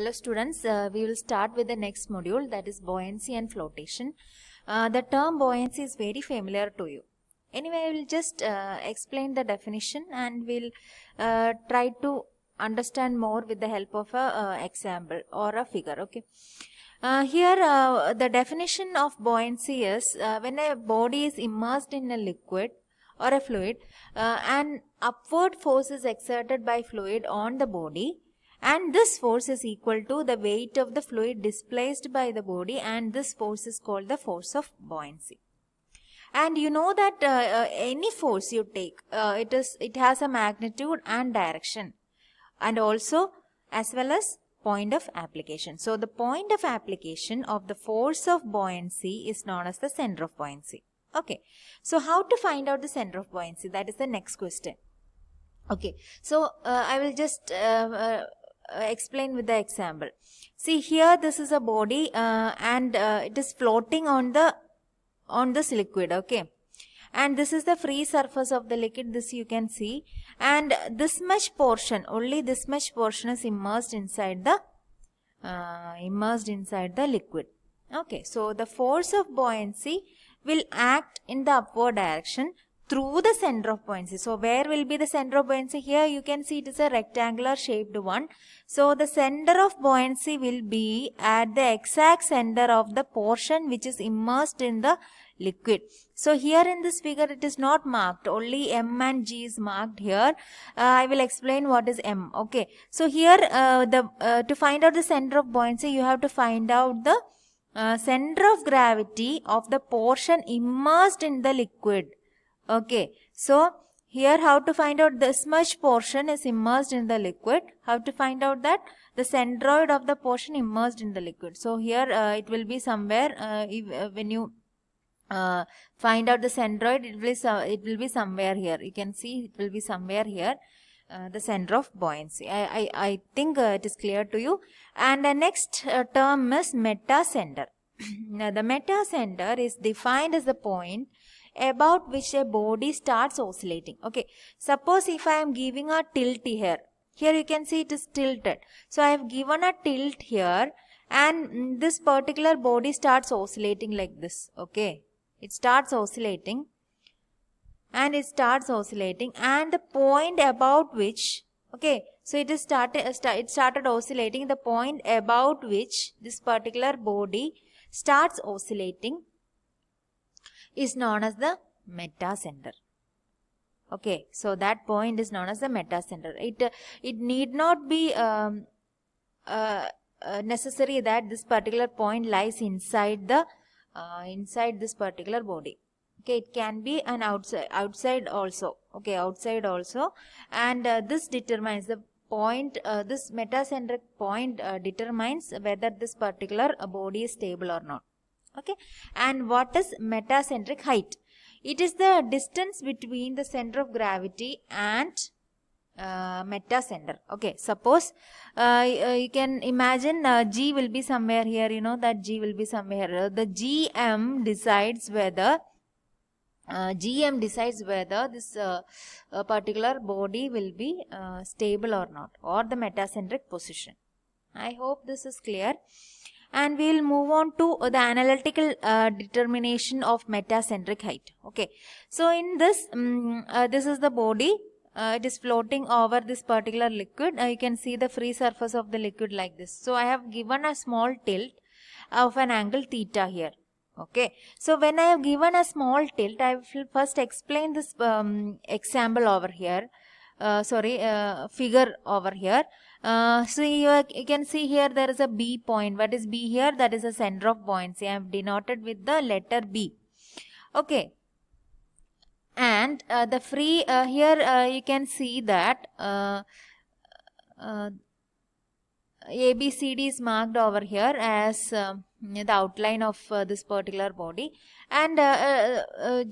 hello students, uh, we will start with the next module that is buoyancy and flotation. Uh, the term buoyancy is very familiar to you. Anyway, I will just uh, explain the definition and we will uh, try to understand more with the help of a example or a figure. Okay. Uh, here uh, the definition of buoyancy is when a body is immersed in a liquid or a fluid, an upward force is exerted by fluid on the body and this force is equal to the weight of the fluid displaced by the body and this force is called the force of buoyancy and you know that uh, uh, any force you take uh, it is it has a magnitude and direction and also as well as point of application so the point of application of the force of buoyancy is known as the center of buoyancy okay so how to find out the center of buoyancy that is the next question okay so uh, i will just uh, uh, uh, explain with the example. See here this is a body uh, and uh, it is floating on the on this liquid okay and this is the free surface of the liquid this you can see and this much portion only this much portion is immersed inside the uh, immersed inside the liquid okay so the force of buoyancy will act in the upward direction through the center of buoyancy. So where will be the center of buoyancy? Here you can see it is a rectangular shaped one. So the center of buoyancy will be at the exact center of the portion which is immersed in the liquid. So here in this figure it is not marked only M and G is marked here. Uh, I will explain what is M. Okay. So here uh, the uh, to find out the center of buoyancy you have to find out the uh, center of gravity of the portion immersed in the liquid. Okay. So, here how to find out this much portion is immersed in the liquid. How to find out that? The centroid of the portion immersed in the liquid. So, here uh, it will be somewhere uh, if, uh, when you uh, find out the centroid it will uh, it will be somewhere here you can see it will be somewhere here uh, the center of buoyancy i i, I think uh, it is clear to you and the next uh, term is metacenter now the metacenter is defined as the point about which a body starts oscillating. Okay. Suppose if I am giving a tilt here. Here you can see it is tilted. So I have given a tilt here and this particular body starts oscillating like this. Okay. It starts oscillating and it starts oscillating and the point about which okay so it is started uh, it started oscillating the point about which this particular body starts oscillating is known as the meta center okay so that point is known as the meta center it it need not be um, uh, uh necessary that this particular point lies inside the uh, inside this particular body okay it can be an outside outside also okay outside also and uh, this determines the point this metacentric point determines whether this particular body is stable or not okay and what is metacentric height it is the distance between the center of gravity and uh, meta center okay suppose uh, uh, you can imagine uh, g will be somewhere here you know that g will be somewhere the gm decides whether uh, GM decides whether this uh, uh, particular body will be uh, stable or not or the metacentric position. I hope this is clear and we'll move on to the analytical uh, determination of metacentric height okay so in this um, uh, this is the body uh, it is floating over this particular liquid uh, you can see the free surface of the liquid like this so i have given a small tilt of an angle theta here okay so when i have given a small tilt i will first explain this um, example over here uh, sorry uh, figure over here uh, so you, you can see here there is a B point. What is B here? That is the center of buoyancy. I have denoted with the letter B. Okay. And uh, the free, uh, here uh, you can see that uh, ABCD is marked over here as um, the outline of this particular body. And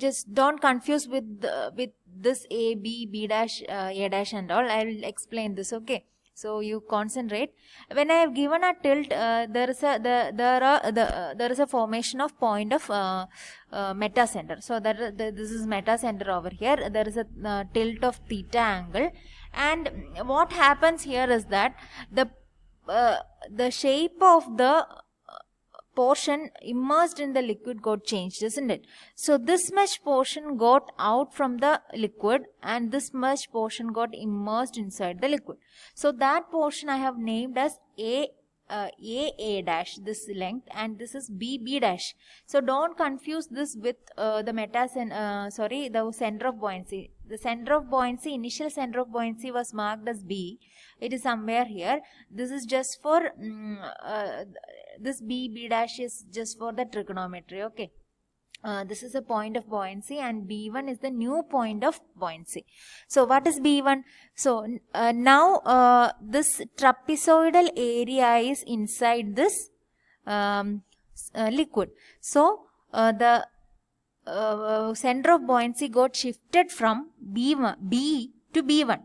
just don't confuse with, with this B dash, A dash and all. I will explain this, okay so you concentrate when i have given a tilt uh, there is a the, there are the uh, there is a formation of point of uh, uh meta center so that the, this is meta center over here there is a uh, tilt of theta angle and what happens here is that the uh, the shape of the portion immersed in the liquid got changed, isn't it? So this much portion got out from the liquid and this much portion got immersed inside the liquid. So that portion I have named as A uh, A A dash this length and this is B B dash. So don't confuse this with uh, the meta uh, sorry the center of buoyancy. The center of buoyancy initial center of buoyancy was marked as B it is somewhere here this is just for um, uh, this b b dash is just for the trigonometry okay uh, this is a point of buoyancy and B1 is the new point of buoyancy. So what is B1? So uh, now uh, this trapezoidal area is inside this um, uh, liquid. So uh, the uh, center of buoyancy got shifted from B1, B to B1.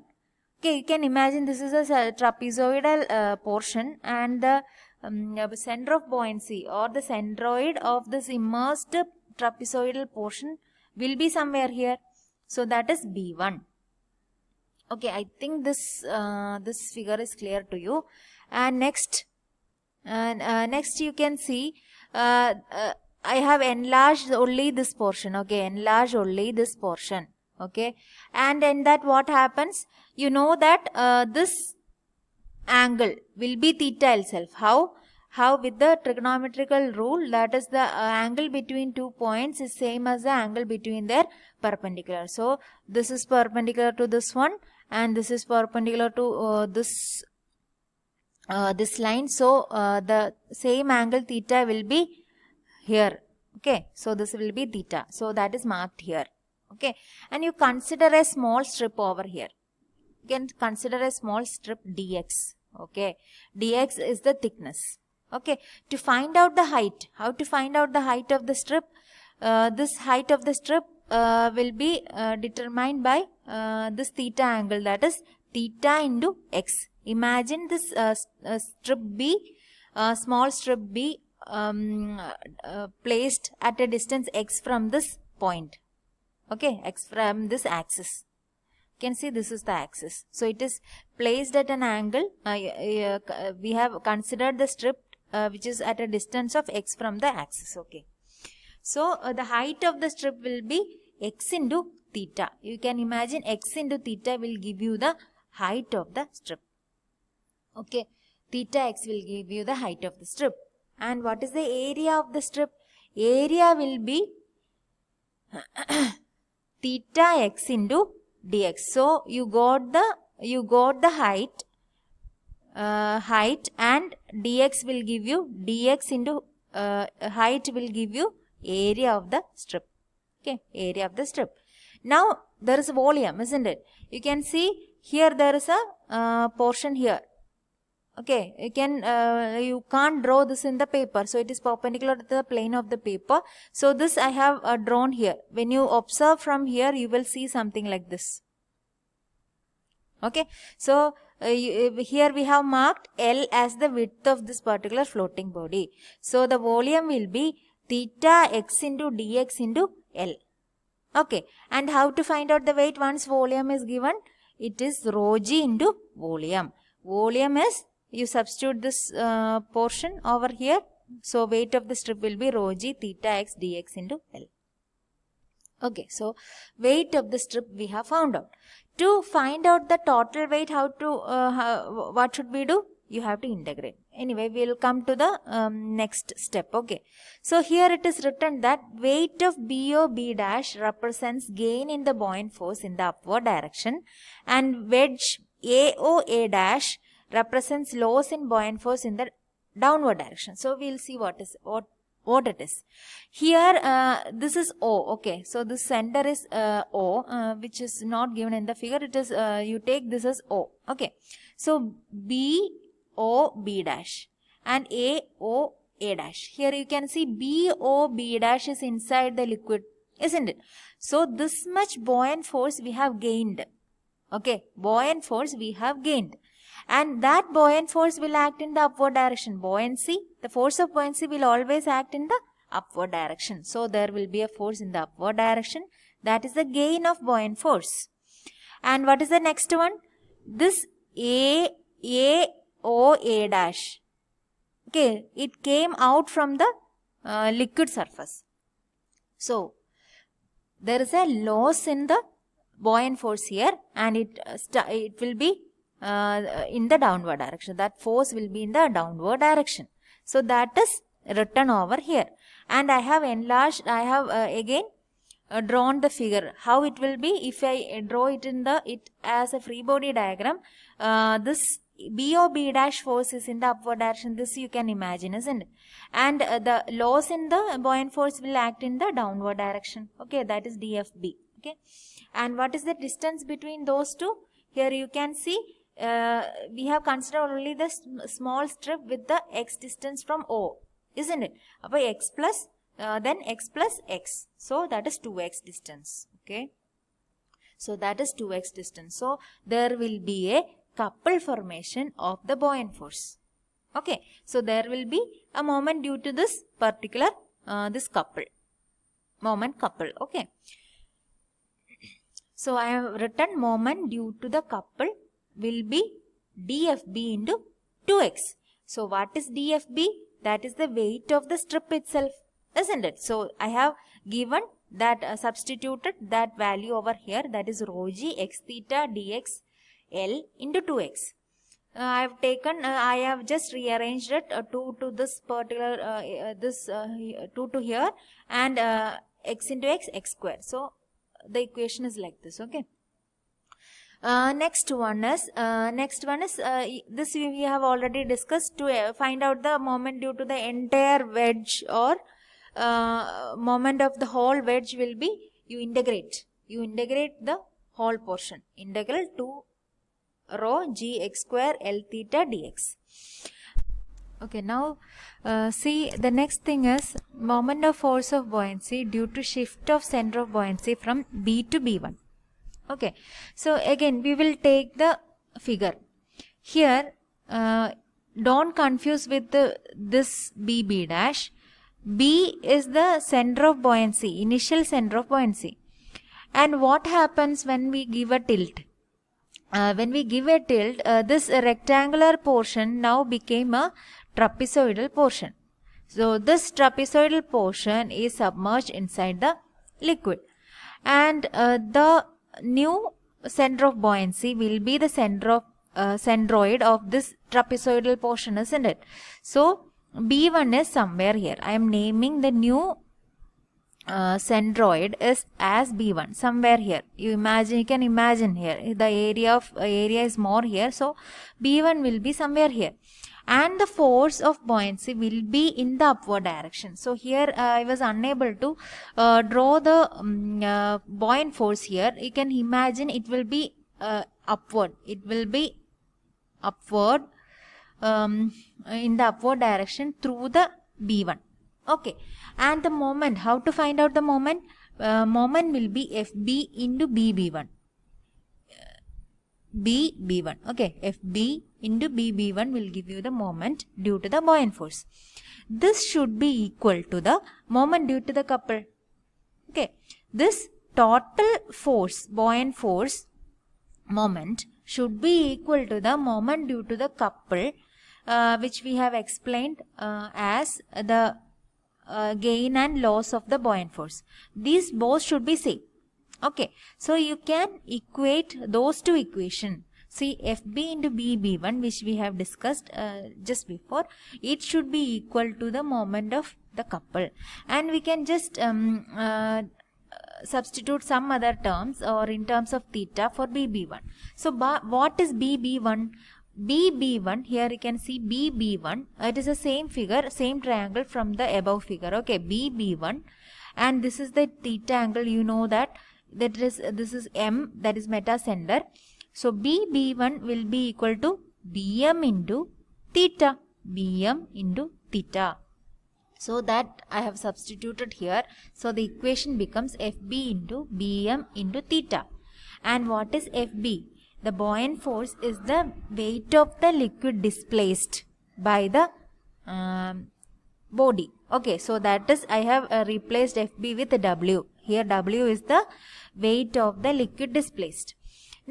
Okay, you can imagine this is a trapezoidal uh, portion and the um, uh, center of buoyancy or the centroid of this immersed trapezoidal portion will be somewhere here. So that is B1. Okay, I think this uh, this figure is clear to you. And next, and uh, next you can see uh, uh, I have enlarged only this portion. Okay, enlarged only this portion okay and in that what happens you know that uh, this angle will be theta itself how how with the trigonometrical rule that is the uh, angle between two points is same as the angle between their perpendicular so this is perpendicular to this one and this is perpendicular to uh, this uh, this line so uh, the same angle theta will be here okay so this will be theta so that is marked here okay and you consider a small strip over here you can consider a small strip dx okay dx is the thickness okay to find out the height how to find out the height of the strip uh, this height of the strip uh, will be uh, determined by uh, this theta angle that is theta into x imagine this uh, uh, strip b small strip b um, placed at a distance x from this point okay x from this axis you can see this is the axis so it is placed at an angle uh, uh, uh, we have considered the strip uh, which is at a distance of x from the axis okay so uh, the height of the strip will be x into theta you can imagine x into theta will give you the height of the strip okay theta x will give you the height of the strip and what is the area of the strip area will be uh, theta x into dx. So you got the you got the height uh, height and dx will give you dx into uh, height will give you area of the strip. Okay, area of the strip. Now there is volume, isn't it? You can see here there is a uh, portion here okay you can uh, you can't draw this in the paper so it is perpendicular to the plane of the paper so this i have uh, drawn here when you observe from here you will see something like this okay so uh, you, here we have marked l as the width of this particular floating body so the volume will be theta x into dx into l okay and how to find out the weight once volume is given it is rho g into volume volume is you substitute this uh, portion over here. So, weight of the strip will be rho g theta x dx into L. Okay, so weight of the strip we have found out. To find out the total weight, how to, uh, how, what should we do? You have to integrate. Anyway, we will come to the um, next step. Okay, so here it is written that weight of BOB dash represents gain in the buoyant force in the upward direction and wedge AOA dash represents loss in buoyant force in the downward direction. So we'll see what is what what it is. Here uh, this is O. Okay, so the center is uh, O, uh, which is not given in the figure. It is uh, you take this as O. Okay, so B O B dash and A O A dash. Here you can see B O B dash is inside the liquid, isn't it? So this much buoyant force we have gained. Okay, buoyant force we have gained and that buoyant force will act in the upward direction. Buoyancy, the force of buoyancy will always act in the upward direction. So there will be a force in the upward direction. That is the gain of buoyant force. And what is the next one? This A, A, O, A dash. Okay, it came out from the uh, liquid surface. So, there is a loss in the buoyant force here and it, uh, it will be uh, in the downward direction. That force will be in the downward direction. So that is written over here. And I have enlarged, I have uh, again uh, drawn the figure. How it will be if I draw it in the, it as a free body diagram, uh, this B or B dash force is in the upward direction. This you can imagine, isn't it? And uh, the loss in the buoyant force will act in the downward direction. Okay, that is DFB. Okay. And what is the distance between those two? Here you can see uh, we have considered only the small strip with the x distance from O, isn't it? By x plus, uh, then x plus x. So, that is 2x distance, okay? So, that is 2x distance. So, there will be a couple formation of the buoyant force. Okay, so there will be a moment due to this particular, uh, this couple, moment couple, okay. So, I have written moment due to the couple will be DFB into 2x. So what is DFB? That is the weight of the strip itself, isn't it? So I have given that uh, substituted that value over here that is rho g x theta dx L into 2x. Uh, I have taken, uh, I have just rearranged it uh, 2 to this particular, uh, uh, this uh, 2 to here and x into x, x square. So, the equation is like this, okay. Uh, next one is uh, next one is uh, this we have already discussed to uh, find out the moment due to the entire wedge or uh, moment of the whole wedge will be you integrate you integrate the whole portion integral to rho gx square l theta dx okay now see the next thing is moment of force of buoyancy due to shift of center of buoyancy from b to b1 okay so again we will take the figure here uh, don't confuse with the, this bb dash b is the center of buoyancy initial center of buoyancy and what happens when we give a tilt uh, when we give a tilt uh, this rectangular portion now became a trapezoidal portion so this trapezoidal portion is submerged inside the liquid and uh, the new center of buoyancy will be the center of uh, centroid of this trapezoidal portion, isn't it? So, B1 is somewhere here. I am naming the new uh, centroid is as B1 somewhere here you imagine you can imagine here the area of uh, area is more here so B1 will be somewhere here and the force of buoyancy will be in the upward direction. So here uh, I was unable to uh, draw the um, uh, buoyant force here. You can imagine it will be uh, upward. It will be upward um, in the upward direction through the B1. Okay. And the moment, how to find out the moment? Uh, moment will be FB into BB1. B, B1. Uh, okay. FB into BB1 will give you the moment due to the buoyant force. This should be equal to the moment due to the couple. Okay. This total force, buoyant force moment should be equal to the moment due to the couple uh, which we have explained uh, as the uh, gain and loss of the buoyant force. These both should be same. Okay. So you can equate those two equation See FB into BB1 which we have discussed uh, just before, it should be equal to the moment of the couple. And we can just um, uh, substitute some other terms or in terms of theta for BB1. So what is BB1? BB1 here you can see BB1 it is the same figure same triangle from the above figure okay BB1 and this is the theta angle you know that that is this is M that is meta center so BB1 will be equal to BM into theta. BM into theta. So that I have substituted here. So the equation becomes FB into BM into theta. And what is FB? The buoyant force is the weight of the liquid displaced by the um, body. Okay, so that is I have uh, replaced FB with W. Here W is the weight of the liquid displaced.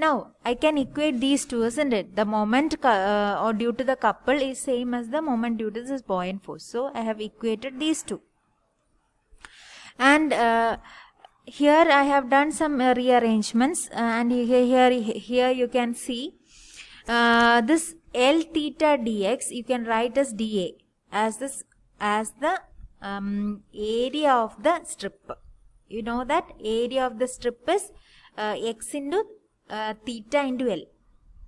Now, I can equate these two, isn't it? The moment uh, or due to the couple is same as the moment due to this buoyant force. So, I have equated these two. And uh, here I have done some uh, rearrangements uh, and here, here, here you can see uh, this L theta dx you can write as dA as this as the um, area of the strip. You know that area of the strip is uh, x into uh, theta into L.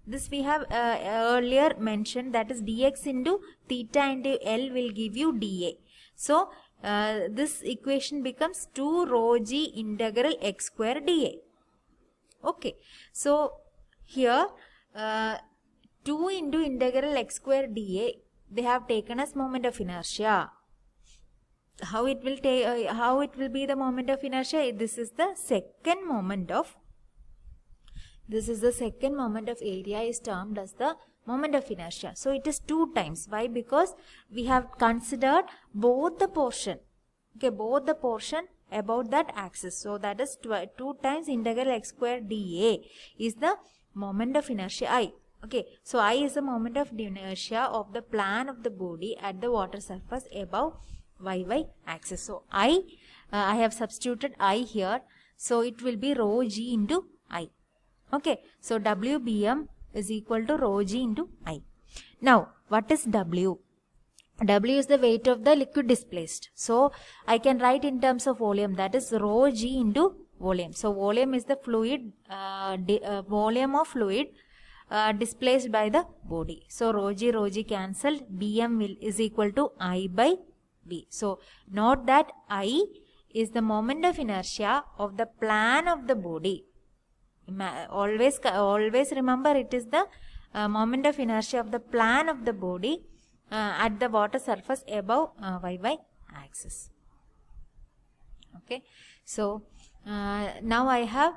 This we have uh, earlier mentioned that is dx into theta into L will give you dA. So uh, this equation becomes 2 rho g integral x square dA. Okay. So here uh, 2 into integral x square dA they have taken as moment of inertia how it will take uh, how it will be the moment of inertia this is the second moment of this is the second moment of area is termed as the moment of inertia. So it is two times. Why? Because we have considered both the portion. Okay, both the portion about that axis. So that is two times integral x square dA is the moment of inertia I. Okay, so I is the moment of inertia of the plan of the body at the water surface above yy axis. So I, uh, I have substituted I here. So it will be rho g into Okay, so WBM is equal to rho g into I. Now, what is W? W is the weight of the liquid displaced. So, I can write in terms of volume that is rho g into volume. So, volume is the fluid, uh, uh, volume of fluid uh, displaced by the body. So, rho g, rho g cancelled, Bm will, is equal to I by B. So, note that I is the moment of inertia of the plan of the body always always remember it is the uh, moment of inertia of the plan of the body uh, at the water surface above uh, yy axis okay so uh, now i have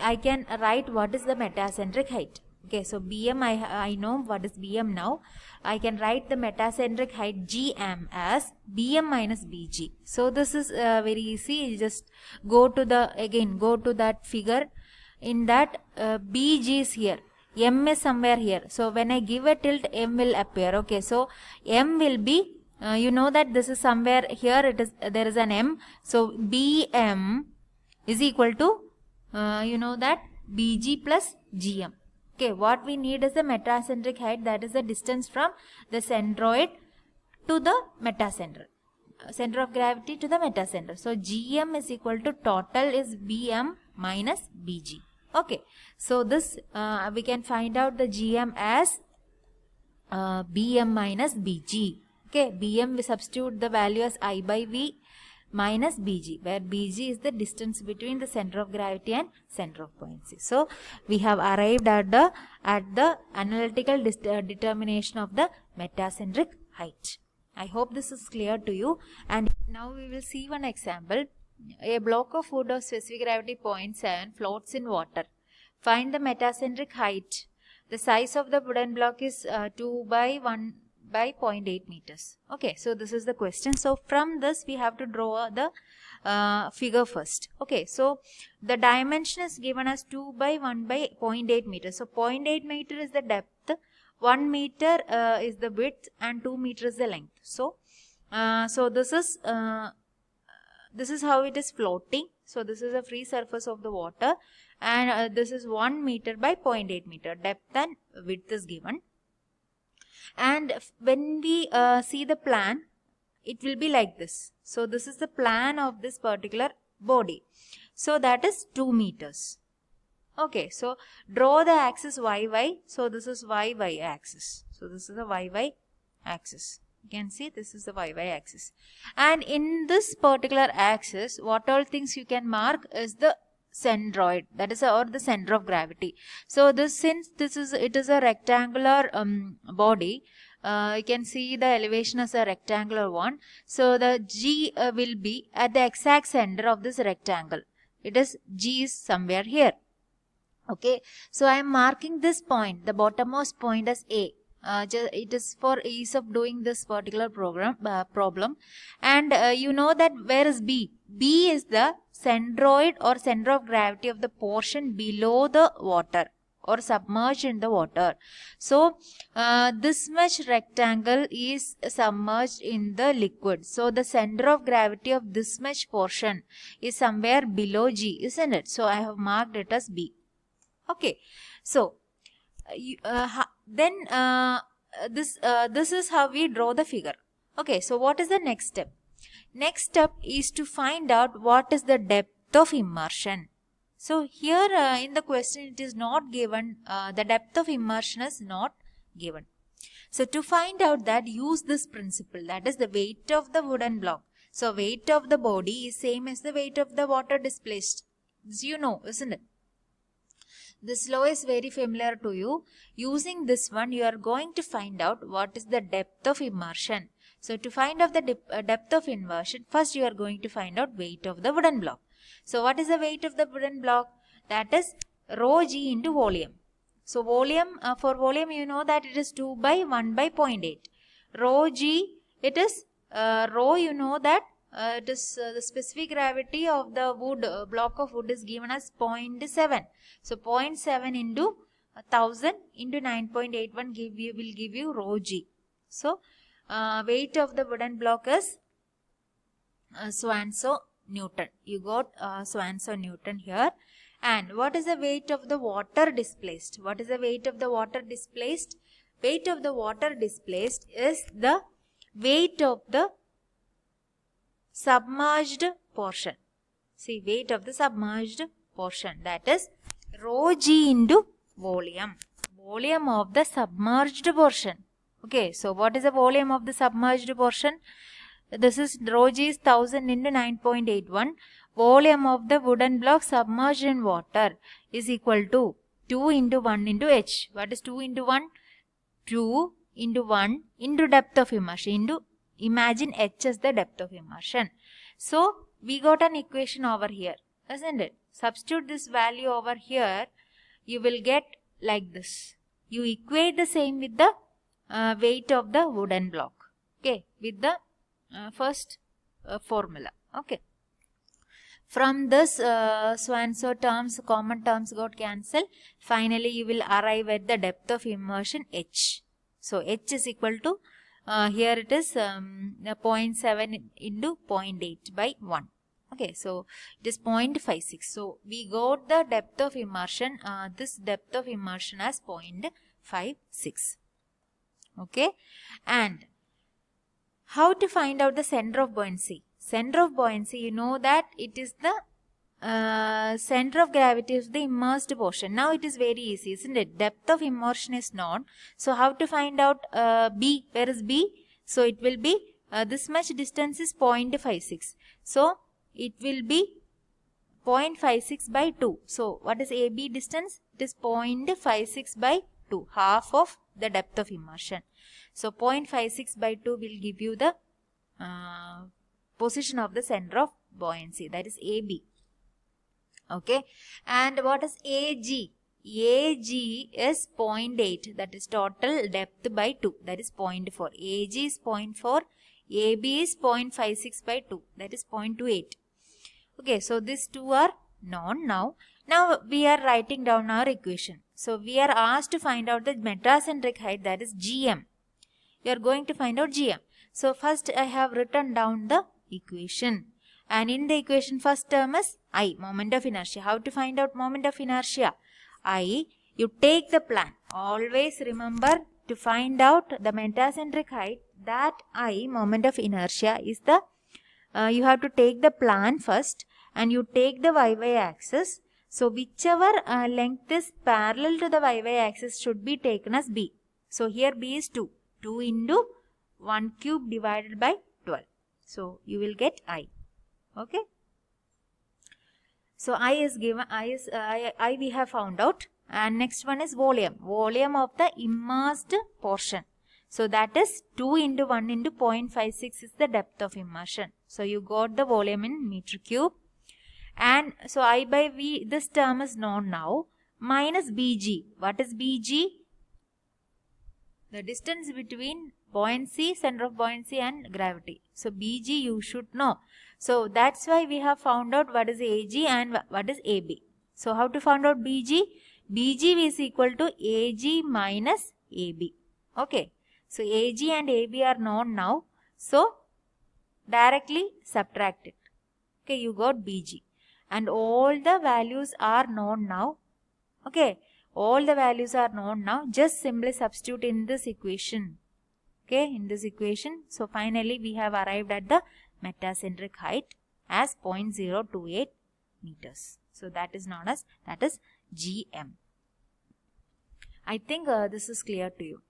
i can write what is the metacentric height okay so bm i i know what is bm now i can write the metacentric height gm as bm minus bg so this is uh, very easy you just go to the again go to that figure in that uh, BG is here. M is somewhere here. So when I give a tilt, M will appear. Okay, so M will be, uh, you know that this is somewhere here, it is, there is an M. So BM is equal to, uh, you know that BG plus GM. Okay, what we need is the metacentric height, that is the distance from the centroid to the metacenter. Uh, center of gravity to the metacenter. So GM is equal to total is BM minus BG okay so this uh, we can find out the gm as uh, bm minus bg okay bm we substitute the value as i by v minus bg where bg is the distance between the center of gravity and center of buoyancy so we have arrived at the at the analytical uh, determination of the metacentric height i hope this is clear to you and now we will see one example a block of wood of specific gravity 0.7 floats in water. Find the metacentric height. The size of the wooden block is uh, 2 by 1 by 0.8 meters. Okay, so this is the question. So from this we have to draw the uh, figure first. Okay, so the dimension is given as 2 by 1 by 0.8 meters. So 0.8 meter is the depth, 1 meter uh, is the width and 2 meter is the length. So, uh, so this is uh, this is how it is floating so this is a free surface of the water and uh, this is 1 meter by 0.8 meter depth and width is given and when we uh, see the plan it will be like this so this is the plan of this particular body so that is 2 meters okay so draw the axis yy so this is yy axis so this is the yy axis you can see this is the yy axis and in this particular axis what all things you can mark is the centroid that is or the center of gravity so this since this is it is a rectangular um, body uh, you can see the elevation as a rectangular one so the g uh, will be at the exact center of this rectangle it is g is somewhere here okay so i am marking this point the bottommost point as a uh, it is for ease of doing this particular program uh, problem and uh, you know that where is b b is the centroid or center of gravity of the portion below the water or submerged in the water. So, uh, this much rectangle is submerged in the liquid. So, the center of gravity of this much portion is somewhere below G, isn't it? So, I have marked it as B. Okay. So, uh, then uh, this uh, this is how we draw the figure. Okay, so what is the next step? Next step is to find out what is the depth of immersion. So here uh, in the question it is not given, uh, the depth of immersion is not given. So to find out that use this principle that is the weight of the wooden block. So weight of the body is same as the weight of the water displaced. As you know isn't it? This law is very familiar to you. Using this one, you are going to find out what is the depth of immersion. So to find out the de uh, depth of immersion, first you are going to find out weight of the wooden block. So what is the weight of the wooden block? That is rho g into volume. So volume, uh, for volume you know that it is 2 by 1 by 0.8. Rho g, it is uh, rho you know that uh, it is uh, the specific gravity of the wood uh, block of wood is given as 0.7 so 0.7 into 1000 into 9.81 give you will give you rho g so uh, weight of the wooden block is uh, so newton you got uh, so newton here and what is the weight of the water displaced what is the weight of the water displaced weight of the water displaced is the weight of the submerged portion. See weight of the submerged portion that is rho g into volume. Volume of the submerged portion. Okay, so what is the volume of the submerged portion? This is rho g is 1000 into 9.81. Volume of the wooden block submerged in water is equal to 2 into 1 into h. What is 2 into 1? 2 into 1 into depth of immersion into Imagine h as the depth of immersion. So we got an equation over here, isn't it? Substitute this value over here, you will get like this. You equate the same with the uh, weight of the wooden block, okay, with the uh, first uh, formula, okay. From this, uh, so and so terms, common terms got cancelled. Finally, you will arrive at the depth of immersion h. So, h is equal to uh, here it is um, 0.7 into 0.8 by 1 okay so it is 0.56 so we got the depth of immersion uh, this depth of immersion as 0.56 okay and how to find out the center of buoyancy center of buoyancy you know that it is the uh, center of gravity of the immersed portion. Now it is very easy, isn't it? Depth of immersion is known. So how to find out uh, B? Where is B? So it will be uh, this much distance is 0.56. So it will be 0.56 by 2. So what is AB distance? It is 0.56 by 2, half of the depth of immersion. So 0.56 by 2 will give you the uh, position of the center of buoyancy, that is AB okay and what is ag ag is 0.8 that is total depth by 2 that is 0.4 ag is 0.4 ab is 0.56 by 2 that is 0.28 okay so these two are known now now we are writing down our equation so we are asked to find out the metacentric height that is gm you are going to find out gm so first i have written down the equation and in the equation first term is I, moment of inertia. How to find out moment of inertia? I, you take the plan. Always remember to find out the metacentric height that I, moment of inertia is the, uh, you have to take the plan first and you take the YY axis. So whichever uh, length is parallel to the YY axis should be taken as B. So here B is 2. 2 into 1 cube divided by 12. So you will get I. Okay. So I is given, I is, uh, I, I we have found out. And next one is volume, volume of the immersed portion. So that is 2 into 1 into 0.56 is the depth of immersion. So you got the volume in meter cube. And so I by V, this term is known now, minus BG. What is BG? the distance between buoyancy, center of buoyancy and gravity. So BG you should know. So that's why we have found out what is AG and what is AB. So how to find out BG? BG is equal to AG minus AB. Okay. So AG and AB are known now. So directly subtract it. Okay, you got BG. And all the values are known now. Okay all the values are known now just simply substitute in this equation okay in this equation so finally we have arrived at the metacentric height as 0.028 meters so that is known as that is gm i think uh, this is clear to you